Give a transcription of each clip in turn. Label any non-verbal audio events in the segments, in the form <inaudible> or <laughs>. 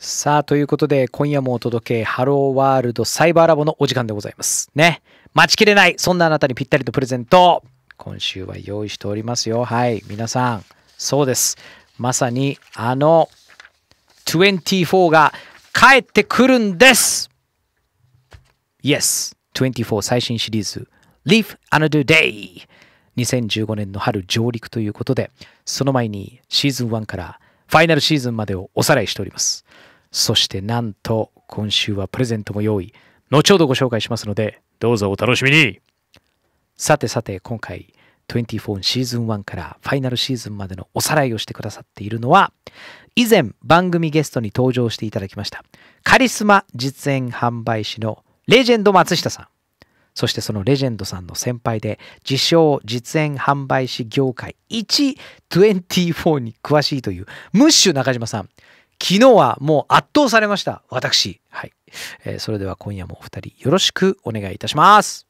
さあ、ということで、今夜もお届け、ハローワールドサイバーラボのお時間でございます。ね。待ちきれない。そんなあなたにぴったりとプレゼント。今週は用意しておりますよ。はい。皆さん、そうです。まさに、あの、24が帰ってくるんです !Yes! 24最新シリーズ Leave Another Day 2015年の春上陸ということでその前にシーズン1からファイナルシーズンまでをおさらいしておりますそしてなんと今週はプレゼントも用意。後ほどご紹介しますので、どうぞお楽しみにさてさて今回24シーズン1からファイナルシーズンまでのおさらいをしてくださっているのは以前番組ゲストに登場していただきましたカリスマ実演販売士のレジェンド松下さんそしてそのレジェンドさんの先輩で自称実演販売士業界124に詳しいというムッシュ中島さん昨日はもう圧倒されました。私。はい。えー、それでは今夜もお二人よろしくお願いいたします。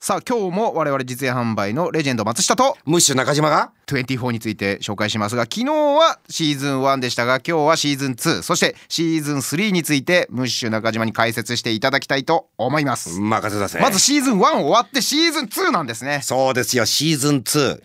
さあ今日も我々実演販売のレジェンド松下とムッシュ中島が24について紹介しますが昨日はシーズン1でしたが今日はシーズン2そしてシーズン3についてムッシュ中島に解説していただきたいと思います任せだせまずシーズン1終わってシーズン2なんですねそうですよシーズン2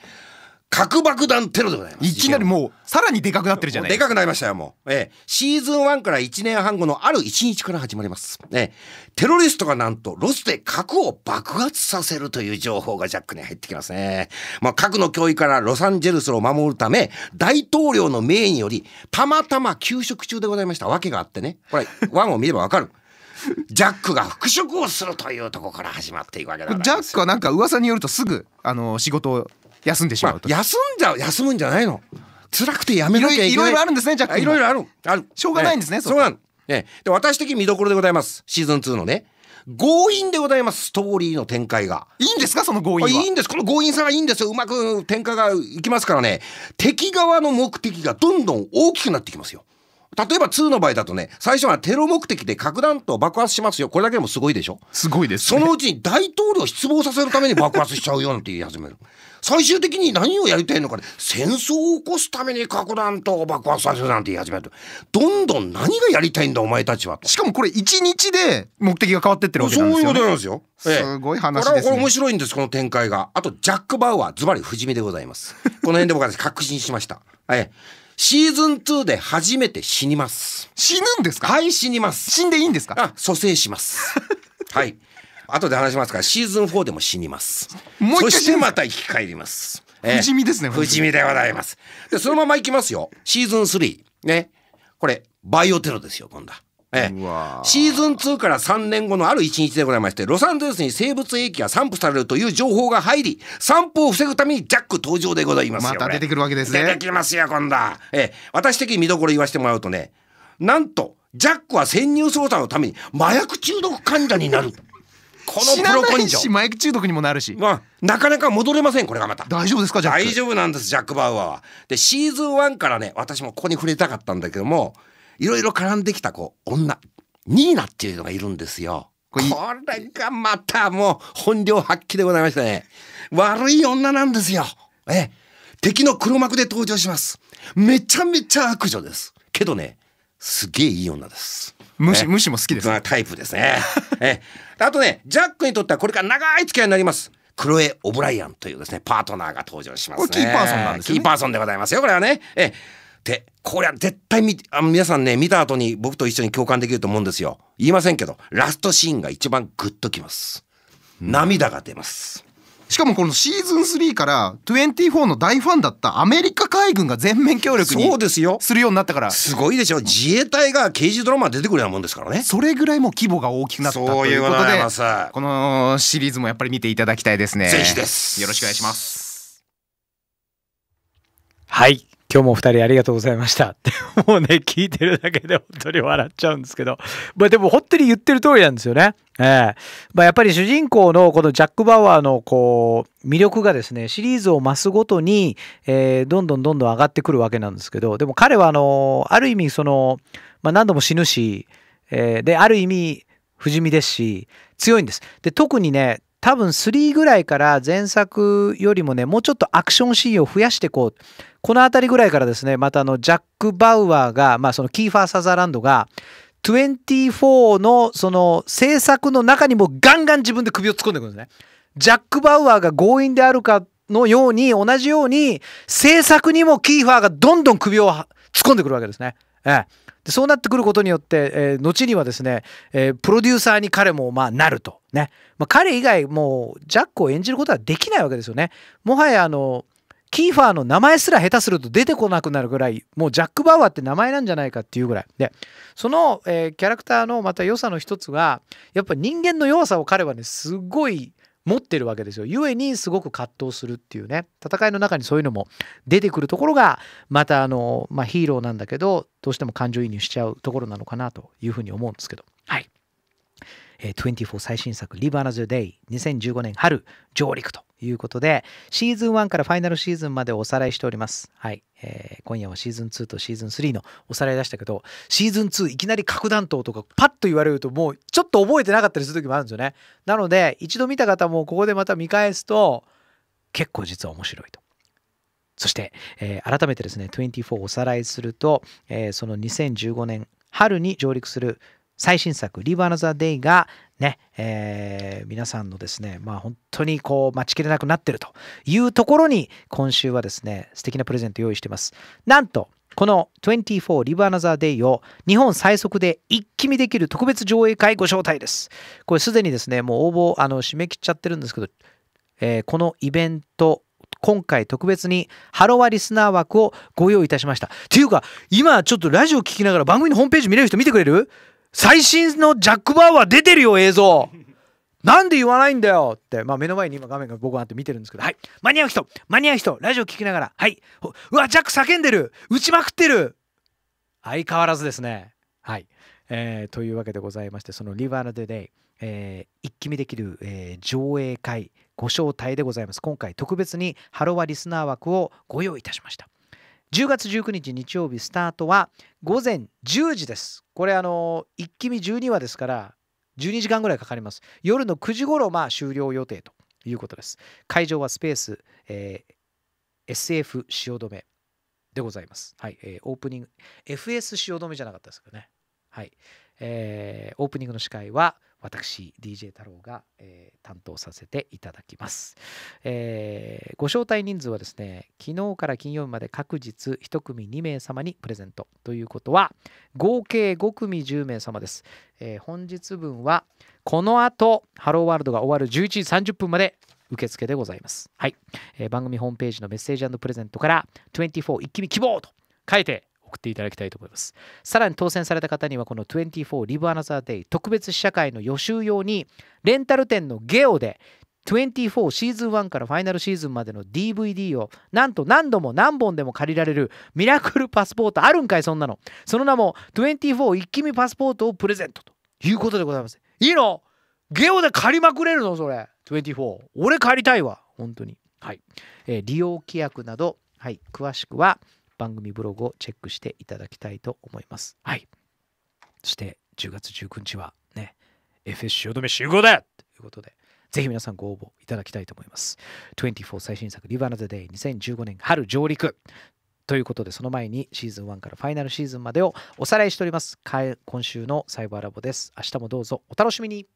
核爆弾テロでございます。いきなりもう、さらにでかくなってるじゃないでかくなりましたよ、もう。ええ、シーズン1から1年半後のある1日から始まります。ええ、テロリストがなんと、ロスで核を爆発させるという情報がジャックに入ってきますね。まあ、核の脅威からロサンゼルスを守るため、大統領の命により、たまたま休職中でございました。わけがあってね。これ、1を見ればわかる。<laughs> ジャックが復職をするというとこから始まっていくわけだジャックはなんか噂によるとすぐ、あの、仕事を休んでしまうと、まあ、休んじゃ休むんじゃないの辛くてやめなきゃいけないいろいろあるんですねじゃッいろいろあるあるしょうがないんですね、ええ、そうなの、えで私的見どころでございますシーズン2のね強引でございますストーリーの展開がいいんですかその強引いいんですこの強引さがいいんですようまく展開がいきますからね敵側の目的がどんどん大きくなってきますよ例えば2の場合だとね、最初はテロ目的で核弾頭爆発しますよ。これだけでもすごいでしょすごいです、ね、そのうちに大統領失望させるために爆発しちゃうよなんて言い始める。最終的に何をやりたいのかで、ね、戦争を起こすために核弾頭を爆発させるなんて言い始める。どんどん何がやりたいんだお前たちはしかもこれ1日で目的が変わってってるわけなんですよ、ね、そういうことなんですよ。すごい話ですね、ええ、これはこれ面白いんです、この展開が。あと、ジャック・バウアー、ズバリ不死身でございます。この辺で僕は確信しました。ええシーズン2で初めて死にます。死ぬんですかはい、死にます。死んでいいんですかあ、蘇生します。<laughs> はい。後で話しますから、シーズン4でも死にます。もう一回そしてまた生き返ります。不死身ですね、不死身でございます。で、そのままいきますよ。シーズン3。ね。これ、バイオテロですよ、今度は。ええ、シーズン2から3年後のある一日でございまして、ロサンゼルスに生物兵器が散布されるという情報が入り、散布を防ぐためにジャック登場でございますまた出てくるわけですね。出てきますよ、今度。ええ、私的に見どころ言わせてもらうとね、なんと、ジャックは潜入捜査のために麻薬中毒患者になる。<laughs> このプロ根性。麻薬中毒にもなるし。まあ、なかなか戻れません、これがまた。大丈夫ですか、ジャック。大丈夫なんです、ジャック・バウアーは。で、シーズン1からね、私もここに触れたかったんだけども、いろいろ絡んできたこう女ニーナっていうのがいるんですよ。これがまたもう本領発揮でございましたね。悪い女なんですよ。え敵の黒幕で登場します。めちゃめちゃ悪女です。けどね、すげえいい女です。無視、無視も好きです、ね。タイプですね。えあとね、ジャックにとってはこれから長い付き合いになります。クロエ・オブライアンというですね、パートナーが登場します、ね、キーパーソンなんです、よ、ね、キーパーソンでございますよ、これはね。えて、こりゃ絶対み、あ皆さんね、見た後に僕と一緒に共感できると思うんですよ。言いませんけど、ラストシーンが一番グッときます。涙が出ます。しかもこのシーズン3から24の大ファンだったアメリカ海軍が全面協力にそうですよするようになったからすごいでしょ自衛隊が刑事ドラマ出てくるようなもんですからねそれぐらいも規模が大きくなったということでこのシリーズもやっぱり見ていただきたいですねぜひですよろしくお願いしますはい今日もお二人ありがとうございましたって、<laughs> もうね、聞いてるだけで本当に笑っちゃうんですけど、まあでも本当に言ってる通りなんですよね。ええー、まあやっぱり主人公のこのジャック・バワーのこう、魅力がですね、シリーズを増すごとに、えー、どんどんどんどん上がってくるわけなんですけど、でも彼はあの、ある意味その、まあ何度も死ぬし、えー、で、ある意味、不死身ですし、強いんです。で、特にね、多分3ぐらいから前作よりもねもうちょっとアクションシーンを増やしていこうこの辺りぐらいからですねまたあのジャック・バウアーが、まあ、そのキーファー・サザーランドが24のその制作の中にもガンガン自分で首を突っ込んでくるんですね。ジャック・バウアーが強引であるかのように同じように制作にもキーファーがどんどん首を突っ込んでくるわけですね。えでそうなってくることによって、えー、後にはですね、えー、プロデューサーに彼もまあなるとね、まあ、彼以外もうジャックを演じることはできないわけですよねもはやあのキーファーの名前すら下手すると出てこなくなるぐらいもうジャック・バウアーって名前なんじゃないかっていうぐらいでその、えー、キャラクターのまた良さの一つがやっぱ人間の弱さを彼はねすごい持ってるわけですよ。故にすごく葛藤するっていうね戦いの中にそういうのも出てくるところがまたあの、まあ、ヒーローなんだけどどうしても感情移入しちゃうところなのかなというふうに思うんですけど。はい24最新作「Live Another Day」2015年春上陸ということで、シーズン1からファイナルシーズンまでおさらいしております。はい。えー、今夜はシーズン2とシーズン3のおさらいでしたけど、シーズン2いきなり核弾頭とかパッと言われるともうちょっと覚えてなかったりする時もあるんですよね。なので、一度見た方もここでまた見返すと、結構実は面白いと。そして、えー、改めてですね、24おさらいすると、えー、その2015年春に上陸する最新作「リバーナザデイがね、えー、皆さんのですね、まあ、本当にこう待ちきれなくなってるというところに今週はですね素敵なプレゼント用意してます。なんとこの24リバーナザーデイを日本最速で一気見できる特別上映会ご招待です。これすでにですね、もう応募あの締め切っちゃってるんですけど、えー、このイベント、今回特別にハロワリスナー枠をご用意いたしました。っていうか、今ちょっとラジオ聞きながら番組のホームページ見れる人見てくれる最新のジャック・バウは出てるよ映像 <laughs> なんで言わないんだよって、まあ、目の前に今画面が僕があって見てるんですけど、はい、間に合う人間に合う人ラジオ聞きながらはいうわジャック叫んでる打ちまくってる相変わらずですねはい、えー、というわけでございましてその「リバー・ナ・デ・デイ」えー、一気見できる、えー、上映会ご招待でございます今回特別にハロワリスナー枠をご用意いたしました10月19日日曜日スタートは午前10時です。これあの一気見12話ですから12時間ぐらいかかります。夜の9時頃まあ終了予定ということです。会場はスペース、えー、SF 汐留でございます。はい、えー、オープニング FS 汐留じゃなかったですかね。はい、えー、オープニングの司会は私 DJ 太郎が、えー、担当させていただきます、えー、ご招待人数はですね昨日から金曜日まで各日1組2名様にプレゼントということは合計5組10名様です、えー、本日分はこの後ハローワールドが終わる11時30分まで受付でございます。はい、えー、番組ホームページのメッセージプレゼントから24一気に希望と書いて送っていただきたいと思います。さらに当選された方にはこの24 Live Another Day 特別試写会の予習用にレンタル店のゲオで24シーズン1からファイナルシーズンまでの DVD をなんと何度も何本でも借りられるミラクルパスポートあるんかいそんなのその名も24一気見パスポートをプレゼントということでございますいいのゲオで借りまくれるのそれ24俺借りたいわ本当にはい、えー、利用規約などはい詳しくは番組ブログをチェックしていただきたいと思います。はい。そして10月19日はね、FS 汐留集合だということで、ぜひ皆さんご応募いただきたいと思います。24最新作 Live Another Day 2015年春上陸ということで、その前にシーズン1からファイナルシーズンまでをおさらいしております。今週のサイバーラボです。明日もどうぞお楽しみに。